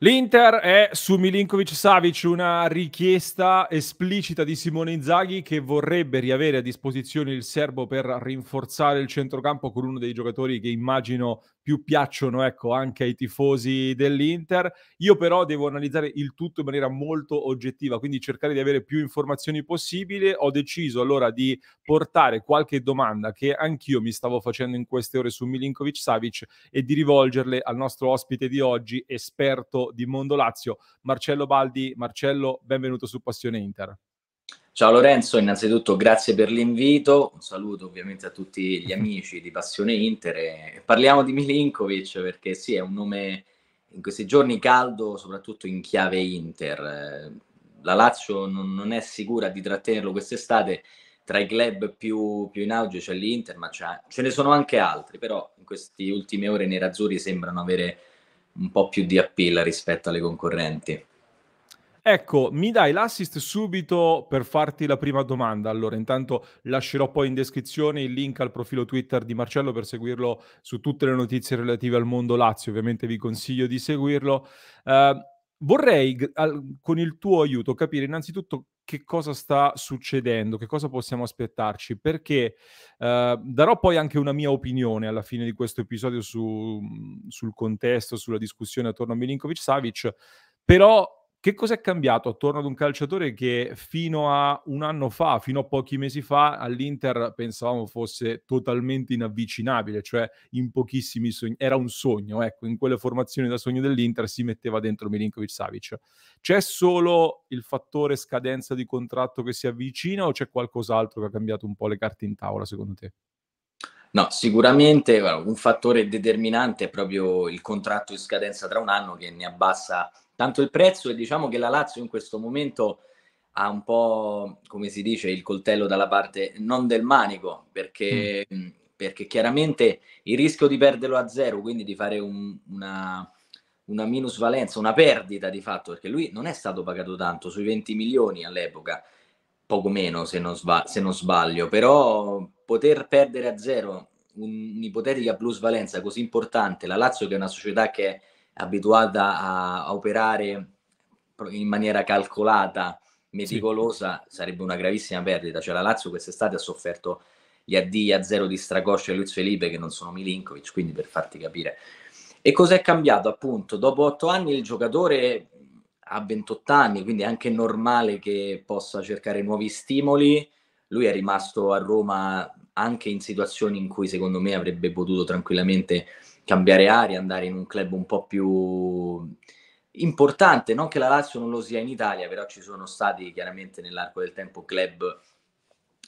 L'Inter è su Milinkovic Savic una richiesta esplicita di Simone Inzaghi che vorrebbe riavere a disposizione il serbo per rinforzare il centrocampo con uno dei giocatori che immagino più piacciono ecco, anche ai tifosi dell'Inter. Io però devo analizzare il tutto in maniera molto oggettiva, quindi cercare di avere più informazioni possibile. Ho deciso allora di portare qualche domanda che anch'io mi stavo facendo in queste ore su Milinkovic Savic e di rivolgerle al nostro ospite di oggi, esperto di Mondo Lazio, Marcello Baldi. Marcello, benvenuto su Passione Inter. Ciao Lorenzo, innanzitutto grazie per l'invito, un saluto ovviamente a tutti gli amici di Passione Inter. parliamo di Milinkovic perché sì, è un nome in questi giorni caldo, soprattutto in chiave Inter. La Lazio non, non è sicura di trattenerlo quest'estate, tra i club più, più in auge c'è l'Inter, ma ce ne sono anche altri, però in queste ultime ore i nerazzurri sembrano avere un po' più di appeal rispetto alle concorrenti. Ecco, mi dai l'assist subito per farti la prima domanda. Allora, intanto lascerò poi in descrizione il link al profilo Twitter di Marcello per seguirlo su tutte le notizie relative al mondo Lazio. Ovviamente vi consiglio di seguirlo. Eh, vorrei con il tuo aiuto capire innanzitutto che cosa sta succedendo, che cosa possiamo aspettarci, perché eh, darò poi anche una mia opinione alla fine di questo episodio su, mhmm, sul contesto, sulla discussione attorno a Milinkovic-Savic, però che cosa è cambiato attorno ad un calciatore che fino a un anno fa, fino a pochi mesi fa, all'Inter pensavamo fosse totalmente inavvicinabile, cioè in pochissimi sogni, era un sogno, ecco, in quelle formazioni da sogno dell'Inter si metteva dentro Milinkovic Savic. C'è solo il fattore scadenza di contratto che si avvicina o c'è qualcos'altro che ha cambiato un po' le carte in tavola secondo te? No, sicuramente un fattore determinante è proprio il contratto in scadenza tra un anno che ne abbassa tanto il prezzo e diciamo che la Lazio in questo momento ha un po', come si dice, il coltello dalla parte non del manico, perché, mm. mm. perché chiaramente il rischio di perderlo a zero, quindi di fare un, una, una minusvalenza, una perdita di fatto, perché lui non è stato pagato tanto, sui 20 milioni all'epoca, poco meno se non, sba- se non sbaglio, però poter perdere a zero un'ipotetica plusvalenza così importante, la Lazio che è una società che... È, abituata a operare in maniera calcolata, meticolosa, sì. sarebbe una gravissima perdita. Cioè la Lazio quest'estate ha sofferto gli addi a zero di Stracoscia e Luiz Felipe che non sono Milinkovic, quindi per farti capire. E cos'è cambiato appunto? Dopo otto anni il giocatore ha 28 anni, quindi è anche normale che possa cercare nuovi stimoli. Lui è rimasto a Roma anche in situazioni in cui secondo me avrebbe potuto tranquillamente cambiare aria, andare in un club un po' più importante, non che la Lazio non lo sia in Italia, però ci sono stati chiaramente nell'arco del tempo club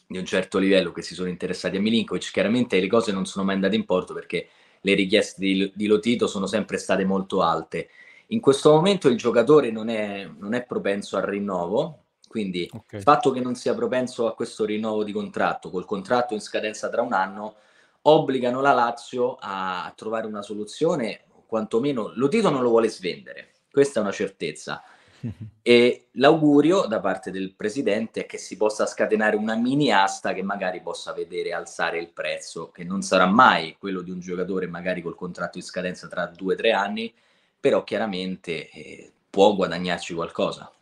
di un certo livello che si sono interessati a Milinkovic, chiaramente le cose non sono mai andate in porto perché le richieste di, di Lotito sono sempre state molto alte. In questo momento il giocatore non è, non è propenso al rinnovo, quindi okay. il fatto che non sia propenso a questo rinnovo di contratto, col contratto in scadenza tra un anno, obbligano la Lazio a trovare una soluzione, quantomeno Lotito non lo vuole svendere, questa è una certezza. e l'augurio da parte del presidente è che si possa scatenare una mini asta che magari possa vedere alzare il prezzo, che non sarà mai quello di un giocatore magari col contratto in scadenza tra due o tre anni, però chiaramente eh, può guadagnarci qualcosa.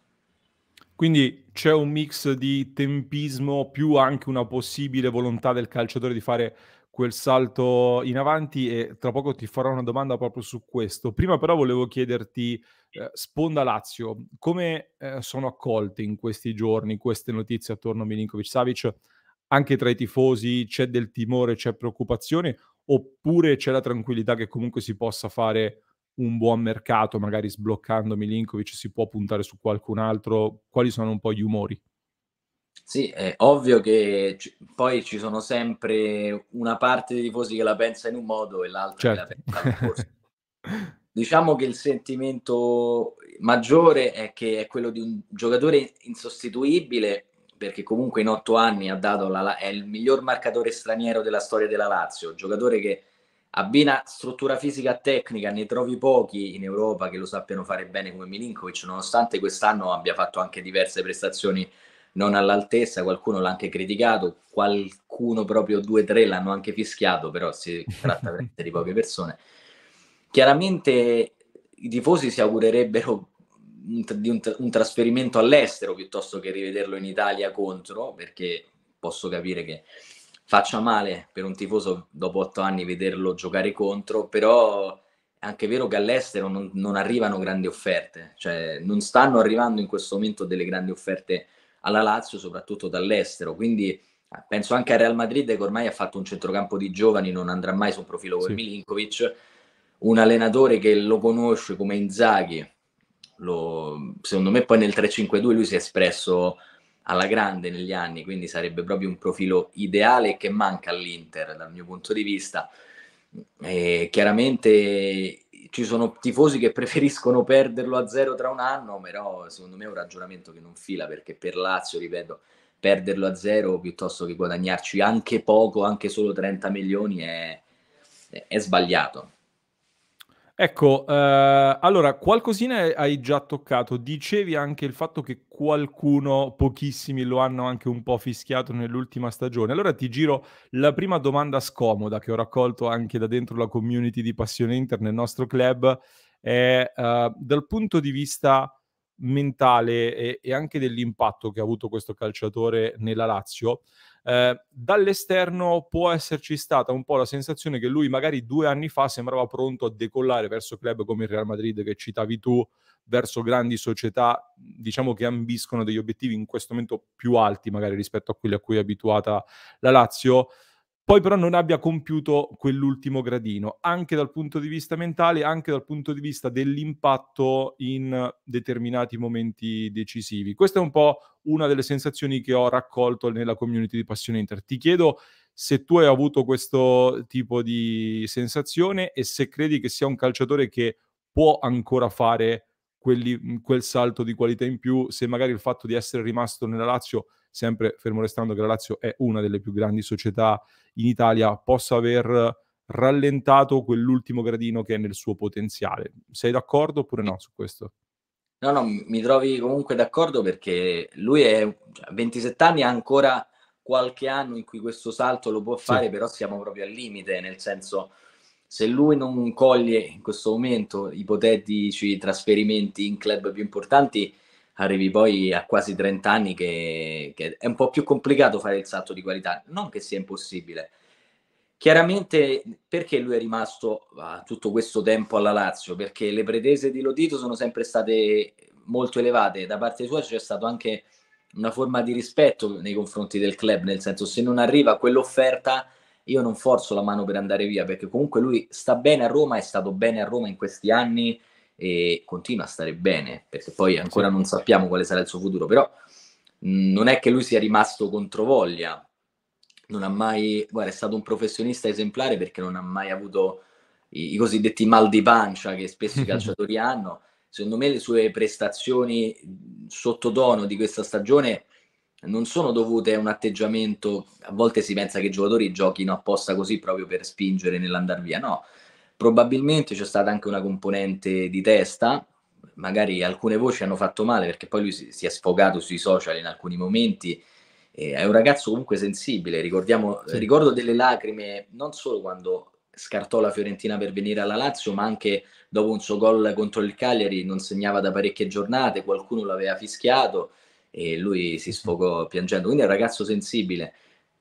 Quindi c'è un mix di tempismo più anche una possibile volontà del calciatore di fare quel salto in avanti e tra poco ti farò una domanda proprio su questo. Prima però volevo chiederti, eh, Sponda Lazio, come eh, sono accolte in questi giorni queste notizie attorno a Milinkovic Savic? Anche tra i tifosi c'è del timore, c'è preoccupazione oppure c'è la tranquillità che comunque si possa fare un buon mercato, magari sbloccando Milinkovic si può puntare su qualcun altro? Quali sono un po' gli umori? Sì, è ovvio che ci, poi ci sono sempre una parte dei tifosi che la pensa in un modo e l'altra certo. che la certo. pensa in un modo. diciamo che il sentimento maggiore è che è quello di un giocatore insostituibile perché comunque in otto anni ha dato la, è il miglior marcatore straniero della storia della Lazio, un giocatore che abbina struttura fisica e tecnica, ne trovi pochi in Europa che lo sappiano fare bene come Milinkovic, nonostante quest'anno abbia fatto anche diverse prestazioni non all'altezza, qualcuno l'ha anche criticato, qualcuno proprio due o tre l'hanno anche fischiato, però si tratta di poche persone. Chiaramente i tifosi si augurerebbero un, di un, un trasferimento all'estero piuttosto che rivederlo in Italia contro, perché posso capire che faccia male per un tifoso dopo otto anni vederlo giocare contro, però è anche vero che all'estero non, non, arrivano grandi offerte, cioè non stanno arrivando in questo momento delle grandi offerte alla Lazio, soprattutto dall'estero. Quindi eh, penso anche al Real Madrid che ormai ha fatto un centrocampo di giovani, non andrà mai su un profilo come sì. Milinkovic. Un allenatore che lo conosce come Inzaghi, lo, secondo me poi nel 3-5-2 lui si è espresso alla grande negli anni, quindi sarebbe proprio un profilo ideale che manca all'Inter dal mio punto di vista. E chiaramente ci sono tifosi che preferiscono perderlo a zero tra un anno, però secondo me è un ragionamento che non fila perché per Lazio, ripeto, perderlo a zero piuttosto che guadagnarci anche poco, anche solo 30 milioni è, è sbagliato. Ecco, eh, allora, qualcosina hai già toccato. Dicevi anche il fatto che qualcuno, pochissimi, lo hanno anche un po' fischiato nell'ultima stagione. Allora ti giro la prima domanda scomoda che ho raccolto anche da dentro la community di Passione Inter nel nostro club. È, eh, dal punto di vista mentale e, e anche dell'impatto che ha avuto questo calciatore nella Lazio, eh, dall'esterno può esserci stata un po' la sensazione che lui magari due anni fa sembrava pronto a decollare verso club come il Real Madrid che citavi tu, verso grandi società diciamo che ambiscono degli obiettivi in questo momento più alti magari rispetto a quelli a cui è abituata la Lazio poi però non abbia compiuto quell'ultimo gradino, anche dal punto di vista mentale, anche dal punto di vista dell'impatto in determinati momenti decisivi. Questa è un po' una delle sensazioni che ho raccolto nella community di Passione Inter. Ti chiedo se tu hai avuto questo tipo di sensazione e se credi che sia un calciatore che può ancora fare quelli, mhmm, quel salto di qualità in più, se magari il fatto di essere rimasto nella Lazio, sempre fermo restando che la Lazio è una delle più grandi società in Italia, possa aver rallentato quell'ultimo gradino che è nel suo potenziale. Sei d'accordo oppure no su questo? No, no, mi trovi comunque d'accordo perché lui è cioè, a 27 anni, ha ancora qualche anno in cui questo salto lo può fare, sì. però siamo proprio al limite, nel senso se lui non coglie in questo momento ipotetici trasferimenti in club più importanti, arrivi poi a quasi 30 anni che, che è un po' più complicato fare il salto di qualità, non che sia impossibile. Chiaramente perché lui è rimasto a ah, tutto questo tempo alla Lazio? Perché le pretese di Lodito sono sempre state molto elevate, da parte sua c'è stata anche una forma di rispetto nei confronti del club, nel senso se non arriva quell'offerta io non forzo la mano per andare via perché comunque lui sta bene a Roma, è stato bene a Roma in questi anni e continua a stare bene perché poi ancora non sappiamo quale sarà il suo futuro, però non è che lui sia rimasto controvoglia, non ha mai, guarda, è stato un professionista esemplare perché non ha mai avuto i, i cosiddetti mal di pancia che spesso i calciatori hanno. Secondo me le sue prestazioni sottotono di questa stagione non sono dovute a un atteggiamento, a volte si pensa che i giocatori giochino apposta così proprio per spingere nell'andar via, no, probabilmente c'è stata anche una componente di testa, magari alcune voci hanno fatto male perché poi lui si, si è sfogato sui social in alcuni momenti, eh, è un ragazzo comunque sensibile, Ricordiamo, sì. ricordo delle lacrime non solo quando scartò la Fiorentina per venire alla Lazio, ma anche dopo un suo gol contro il Cagliari non segnava da parecchie giornate, qualcuno l'aveva fischiato e lui si sfogò piangendo. Quindi è un ragazzo sensibile.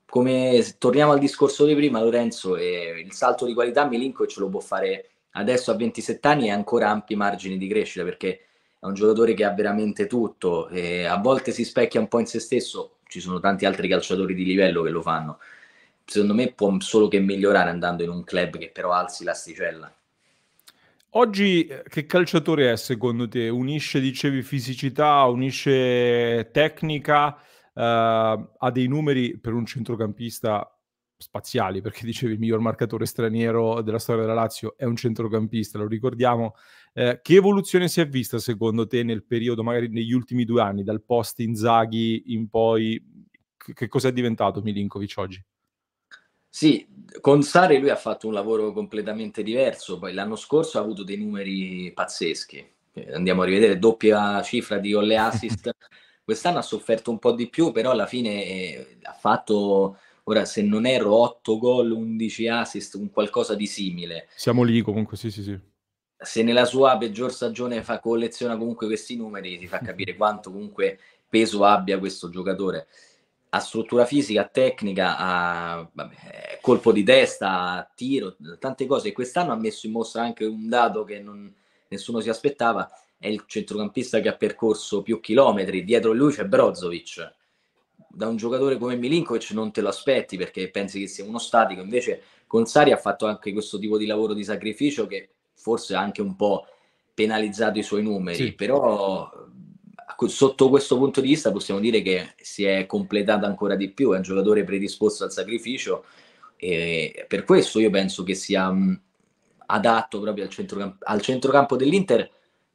Come torniamo al discorso di prima, Lorenzo, eh, il salto di qualità Milinko ce lo può fare adesso a 27 anni e ha ancora ampi margini di crescita perché è un giocatore che ha veramente tutto. Eh, a volte si specchia un po' in se stesso, ci sono tanti altri calciatori di livello che lo fanno. Secondo me può solo che migliorare andando in un club che però alzi l'asticella. Oggi eh, che calciatore è secondo te? Unisce, dicevi, fisicità, unisce tecnica, eh, ha dei numeri per un centrocampista spaziali, perché dicevi il miglior marcatore straniero della storia della Lazio è un centrocampista, lo ricordiamo. Eh, che evoluzione si è vista secondo te nel periodo, magari negli ultimi due anni, dal post Inzaghi in poi? Che, che cos'è diventato Milinkovic oggi? Sì, con Sari lui ha fatto un lavoro completamente diverso, poi l'anno scorso ha avuto dei numeri pazzeschi, eh, andiamo a rivedere doppia cifra di golle assist, quest'anno ha sofferto un po' di più, però alla fine eh, ha fatto, ora se non erro, 8 gol, 11 assist, un qualcosa di simile. Siamo lì comunque, sì sì sì. Se nella sua peggior stagione fa, colleziona comunque questi numeri, ti fa capire quanto comunque peso abbia questo giocatore a struttura fisica, a tecnica, a vabbè, colpo di testa, a tiro, tante cose. Quest'anno ha messo in mostra anche un dato che non, nessuno si aspettava, è il centrocampista che ha percorso più chilometri, dietro lui c'è Brozovic. Da un giocatore come Milinkovic non te lo aspetti perché pensi che sia uno statico, invece con Sari ha fatto anche questo tipo di lavoro di sacrificio che forse ha anche un po' penalizzato i suoi numeri, sì. però sotto questo punto di vista possiamo dire che si è completato ancora di più, è un giocatore predisposto al sacrificio e per questo io penso che sia mm, adatto proprio al, centrocamp- al centrocampo dell'Inter,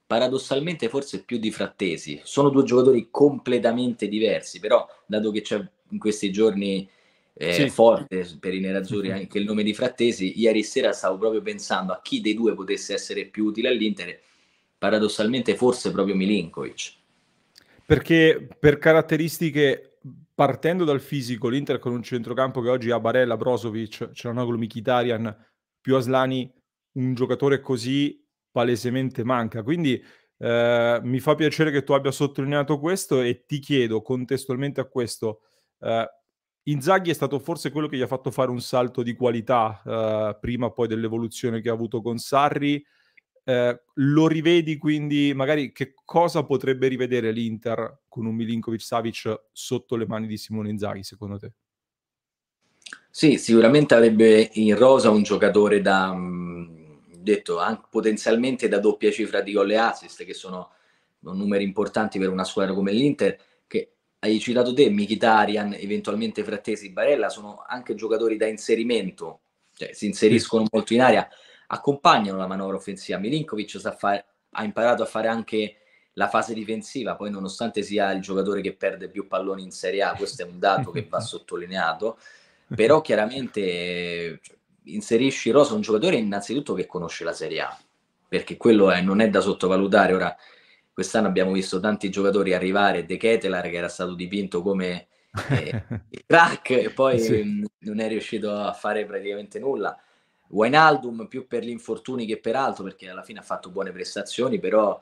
paradossalmente forse più di Frattesi. Sono due giocatori completamente diversi, però dato che c'è in questi giorni eh, sì. forte per i nerazzurri mm-hmm. anche il nome di Frattesi, ieri sera stavo proprio pensando a chi dei due potesse essere più utile all'Inter, paradossalmente forse proprio Milinkovic perché per caratteristiche, partendo dal fisico, l'Inter con un centrocampo che oggi ha Barella, Brozovic, Cianoglu, Mkhitaryan, più Aslani, un giocatore così palesemente manca. Quindi eh, mi fa piacere che tu abbia sottolineato questo e ti chiedo contestualmente a questo... Eh, Inzaghi è stato forse quello che gli ha fatto fare un salto di qualità eh, prima poi dell'evoluzione che ha avuto con Sarri. Ehm, lo rivedi quindi magari che cosa potrebbe rivedere l'Inter con un Milinkovic Savic sotto le mani di Simone Inzaghi secondo te? Sì, sicuramente avrebbe in rosa un giocatore da mhmm, detto anche potenzialmente da doppia cifra di gol e assist che sono numeri importanti per una squadra come l'Inter che hai citato te, Mkhitaryan, eventualmente Frattesi, Barella sono anche giocatori da inserimento, cioè si inseriscono molto in area accompagnano la manovra offensiva. Milinkovic fa- ha imparato a fare anche la fase difensiva, poi nonostante sia il giocatore che perde più palloni in Serie A, questo è un dato che va sottolineato, però chiaramente cioè, inserisci Rosa un giocatore innanzitutto che conosce la Serie A, perché quello è, non è da sottovalutare. Ora, quest'anno abbiamo visto tanti giocatori arrivare, De Ketelar che era stato dipinto come eh, crack e poi sì. mh, mm, non è riuscito a fare praticamente nulla. Wijnaldum più per gli infortuni che per altro, perché alla fine ha fatto buone prestazioni, però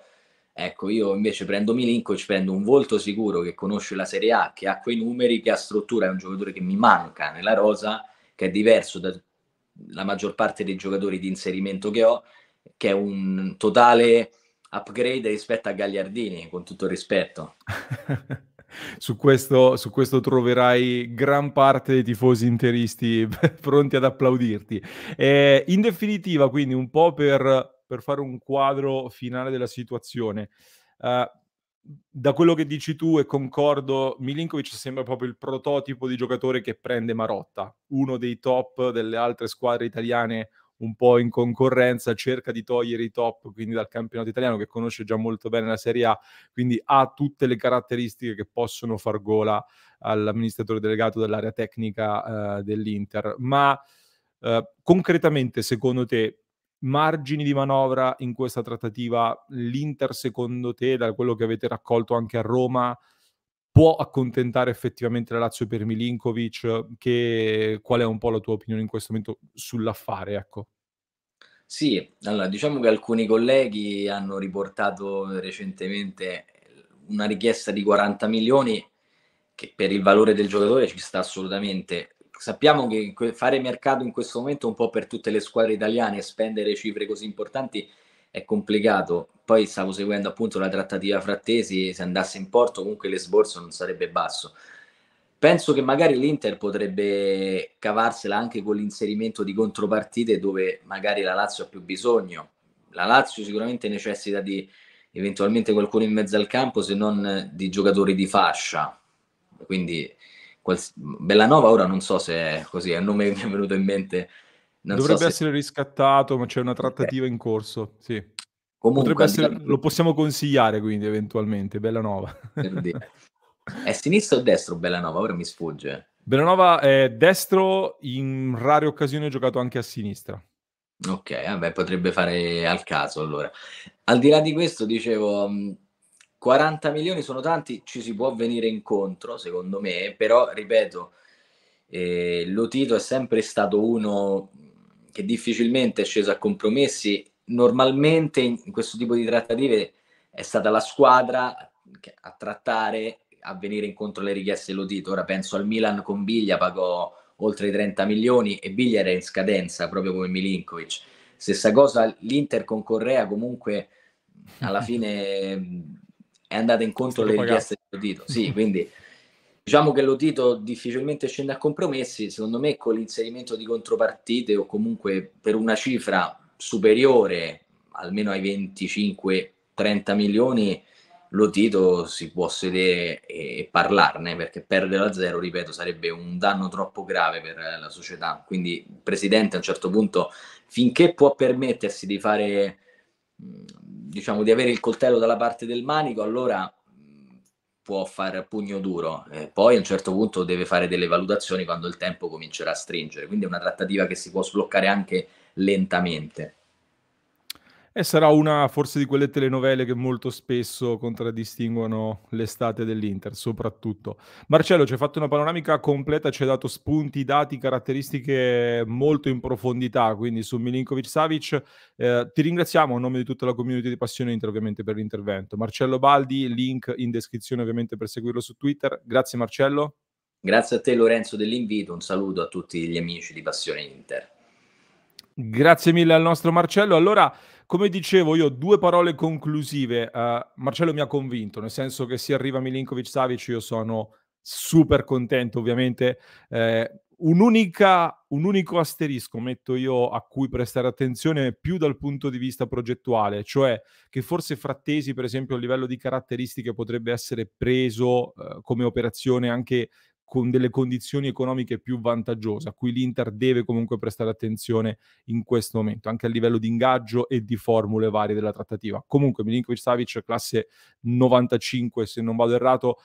ecco, io invece prendo Milinkovic, prendo un volto sicuro che conosce la Serie A, che ha quei numeri, che ha struttura, è un giocatore che mi manca nella rosa, che è diverso dalla maggior parte dei giocatori di inserimento che ho, che è un totale upgrade rispetto a Gagliardini, con tutto il rispetto. Su questo, su questo, troverai gran parte dei tifosi interisti pronti ad applaudirti. Eh, in definitiva, quindi, un po' per, per, fare un quadro finale della situazione, eh, da quello che dici tu e concordo, Milinkovic sembra proprio il prototipo di giocatore che prende Marotta, uno dei top delle altre squadre italiane un po' in concorrenza, cerca di togliere i top quindi dal campionato italiano che conosce già molto bene la Serie A, quindi ha tutte le caratteristiche che possono far gola all'amministratore delegato dell'area tecnica eh, dell'Inter. Ma eh, concretamente, secondo te, margini di manovra in questa trattativa l'Inter, secondo te, da quello che avete raccolto anche a Roma, può accontentare effettivamente la Lazio per Milinkovic? Che, qual è un po' la tua opinione in questo momento sull'affare? Ecco. Sì, allora diciamo che alcuni colleghi hanno riportato recentemente una richiesta di 40 milioni che per il valore del giocatore ci sta assolutamente. Sappiamo che fare mercato in questo momento un po' per tutte le squadre italiane e spendere cifre così importanti è complicato. Poi stavo seguendo appunto la trattativa fra Tesi, se andasse in porto comunque l'esborso non sarebbe basso. Penso che magari l'Inter potrebbe cavarsela anche con l'inserimento di contropartite dove magari la Lazio ha più bisogno. La Lazio sicuramente necessita di eventualmente qualcuno in mezzo al campo se non di giocatori di fascia. Quindi quals- Bellanova ora non so se è così, è un nome che mi è venuto in mente non Dovrebbe so essere riscattato, ma c'è una trattativa okay. in corso, sì. Comunque, essere... lo possiamo consigliare quindi eventualmente, Bella Nova. è sinistro o destro Bella Nova? Ora mi sfugge. Bella Nova è destro, in rare occasioni ha giocato anche a sinistra. Ok, vabbè, potrebbe fare al caso allora. Al di là di questo, dicevo, 40 mm, milioni sono tanti, ci si può venire incontro, secondo me, però, ripeto, eh, Lotito è sempre stato uno che difficilmente è sceso a compromessi. Normalmente in questo tipo di trattative è stata la squadra a trattare, a venire incontro alle richieste dell'Odito. Ora penso al Milan con Biglia, pagò oltre i 30 milioni e Biglia era in scadenza, proprio come Milinkovic. Stessa cosa l'Inter con Correa, comunque alla fine è andata incontro alle pagato. richieste dell'Odito. Sì, quindi Diciamo che Lotito difficilmente scende a compromessi, secondo me con l'inserimento di contropartite o comunque per una cifra superiore almeno ai 25-30 milioni, Lotito si può sedere e parlarne perché perdere a zero, ripeto, sarebbe un danno troppo grave per la società. Quindi il presidente a un certo punto, finché può permettersi di fare, diciamo, di avere il coltello dalla parte del manico, allora può fare pugno duro, eh, poi a un certo punto deve fare delle valutazioni quando il tempo comincerà a stringere, quindi è una trattativa che si può sbloccare anche lentamente. E sarà una forse di quelle telenovele che molto spesso contraddistinguono l'estate dell'Inter, soprattutto. Marcello ci ha fatto una panoramica completa, ci ha dato spunti, dati, caratteristiche molto in profondità, quindi su Milinkovic Savic. Eh, ti ringraziamo a nome di tutta la community di Passione Inter ovviamente per l'intervento. Marcello Baldi, link in descrizione ovviamente per seguirlo su Twitter. Grazie Marcello. Grazie a te Lorenzo dell'invito, un saluto a tutti gli amici di Passione Inter. Grazie mille al nostro Marcello. Allora come dicevo io, due parole conclusive. Uh, Marcello mi ha convinto, nel senso che se arriva Milinkovic Savic io sono super contento, ovviamente. Eh, un unico asterisco metto io a cui prestare attenzione più dal punto di vista progettuale, cioè che forse Frattesi, per esempio, a livello di caratteristiche potrebbe essere preso eh, come operazione anche con delle condizioni economiche più vantaggiose, a cui l'Inter deve comunque prestare attenzione in questo momento, anche a livello di ingaggio e di formule varie della trattativa. Comunque Milinkovic Savic, classe 95 se non vado errato,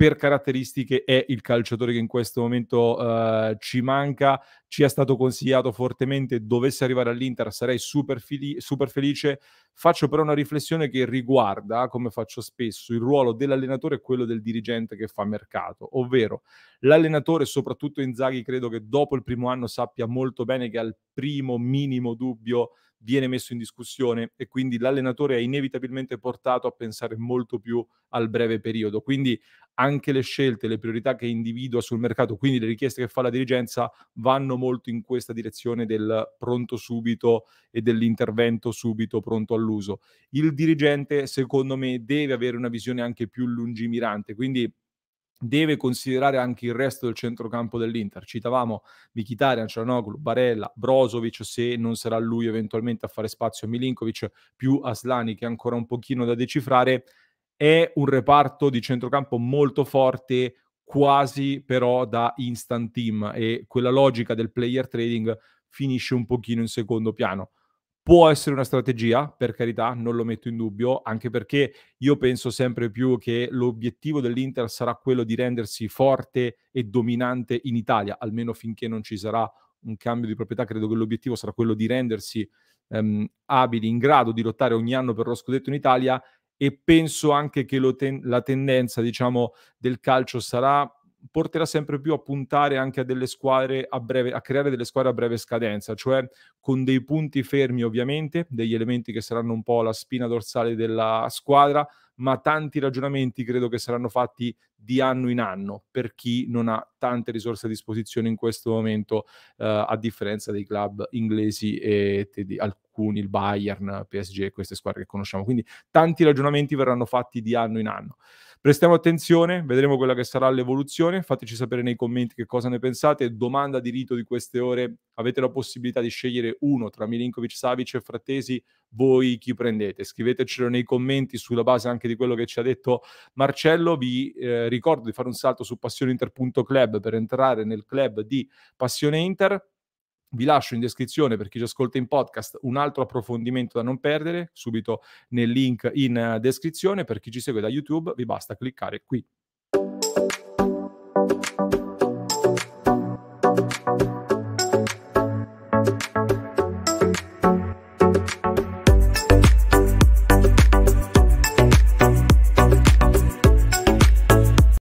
per caratteristiche è il calciatore che in questo momento uh, ci manca, ci è stato consigliato fortemente, dovesse arrivare all'Inter sarei super, fili- super, felice, faccio però una riflessione che riguarda, come faccio spesso, il ruolo dell'allenatore e quello del dirigente che fa mercato, ovvero l'allenatore, soprattutto Inzaghi, credo che dopo il primo anno sappia molto bene che al primo minimo dubbio viene messo in discussione e quindi l'allenatore è inevitabilmente portato a pensare molto più al breve periodo. Quindi anche le scelte, le priorità che individua sul mercato, quindi le richieste che fa la dirigenza, vanno molto in questa direzione del pronto subito e dell'intervento subito pronto all'uso. Il dirigente, secondo me, deve avere una visione anche più lungimirante, quindi deve considerare anche il resto del centrocampo dell'Inter. Citavamo Mkhitaryan, Cianoglu, Barella, Brozovic, se non sarà lui eventualmente a fare spazio a Milinkovic, più Aslani che è ancora un pochino da decifrare. È un reparto di centrocampo molto forte, quasi però da instant team e quella logica del player trading finisce un pochino in secondo piano. Può essere una strategia, per carità, non lo metto in dubbio, anche perché io penso sempre più che l'obiettivo dell'Inter sarà quello di rendersi forte e dominante in Italia, almeno finché non ci sarà un cambio di proprietà, credo che l'obiettivo sarà quello di rendersi ehm, abili, in grado di lottare ogni anno per lo scudetto in Italia e penso anche che ten- la tendenza, diciamo, del calcio sarà porterà sempre più a puntare anche a delle squadre a breve, a creare delle squadre a breve scadenza, cioè con dei punti fermi ovviamente, degli elementi che saranno un po' la spina dorsale della squadra, ma tanti ragionamenti credo che saranno fatti di anno in anno per chi non ha tante risorse a disposizione in questo momento, eh, a differenza dei club inglesi e tedi- alcuni, il Bayern, PSG e queste squadre che conosciamo. Quindi tanti ragionamenti verranno fatti di anno in anno. Prestiamo attenzione, vedremo quella che sarà l'evoluzione, fateci sapere nei commenti che cosa ne pensate, domanda di rito di queste ore, avete la possibilità di scegliere uno tra Milinkovic, Savic e Frattesi, voi chi prendete? Scrivetecelo nei commenti sulla base anche di quello che ci ha detto Marcello, vi eh, ricordo di fare un salto su passioneinter.club per entrare nel club di Passione Inter vi lascio in descrizione per chi ci ascolta in podcast un altro approfondimento da non perdere, subito nel link in eh, descrizione. Per chi ci segue da YouTube vi basta cliccare qui.